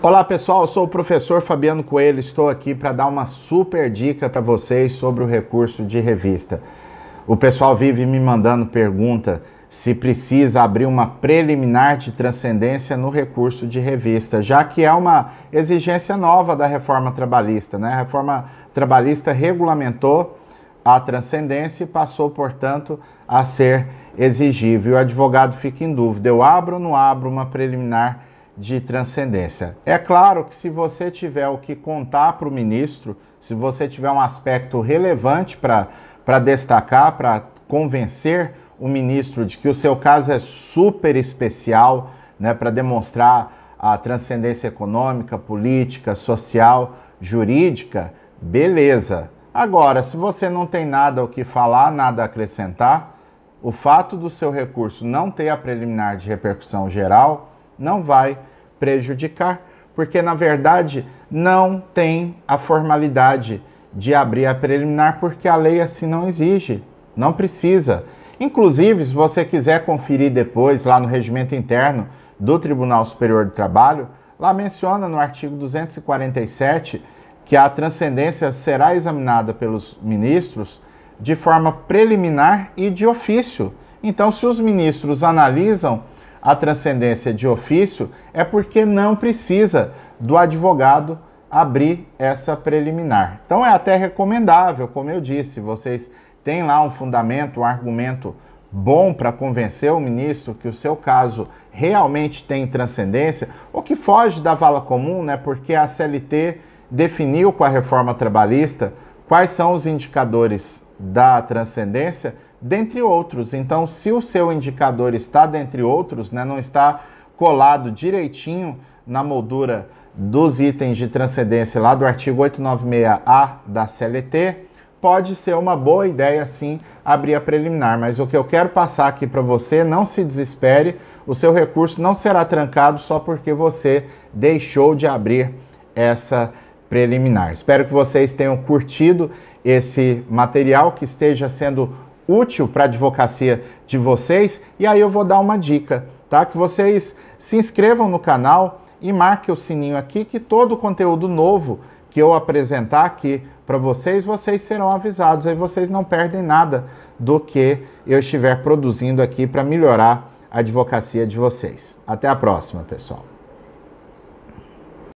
Olá pessoal, Eu sou o professor Fabiano Coelho, estou aqui para dar uma super dica para vocês sobre o recurso de revista. O pessoal vive me mandando pergunta se precisa abrir uma preliminar de transcendência no recurso de revista, já que é uma exigência nova da reforma trabalhista. Né? A reforma trabalhista regulamentou a transcendência e passou, portanto, a ser exigível. O advogado fica em dúvida: eu abro ou não abro uma preliminar? de transcendência. É claro que se você tiver o que contar para o ministro, se você tiver um aspecto relevante para destacar, para convencer o ministro de que o seu caso é super especial, né, para demonstrar a transcendência econômica, política, social, jurídica, beleza. Agora, se você não tem nada o que falar, nada a acrescentar, o fato do seu recurso não ter a preliminar de repercussão geral não vai prejudicar, porque na verdade não tem a formalidade de abrir a preliminar, porque a lei assim não exige, não precisa. Inclusive, se você quiser conferir depois lá no regimento interno do Tribunal Superior do Trabalho, lá menciona no artigo 247 que a transcendência será examinada pelos ministros de forma preliminar e de ofício. Então, se os ministros analisam a transcendência de ofício é porque não precisa do advogado abrir essa preliminar. Então é até recomendável, como eu disse, vocês têm lá um fundamento, um argumento bom para convencer o ministro que o seu caso realmente tem transcendência, ou que foge da vala comum, né? Porque a CLT definiu com a reforma trabalhista quais são os indicadores da transcendência dentre outros. Então, se o seu indicador está dentre outros, né, não está colado direitinho na moldura dos itens de transcendência lá do artigo 896A da CLT, pode ser uma boa ideia sim abrir a preliminar, mas o que eu quero passar aqui para você, não se desespere, o seu recurso não será trancado só porque você deixou de abrir essa preliminar. Espero que vocês tenham curtido esse material que esteja sendo útil para a advocacia de vocês. E aí eu vou dar uma dica, tá? Que vocês se inscrevam no canal e marquem o sininho aqui que todo conteúdo novo que eu apresentar aqui para vocês, vocês serão avisados. Aí vocês não perdem nada do que eu estiver produzindo aqui para melhorar a advocacia de vocês. Até a próxima, pessoal.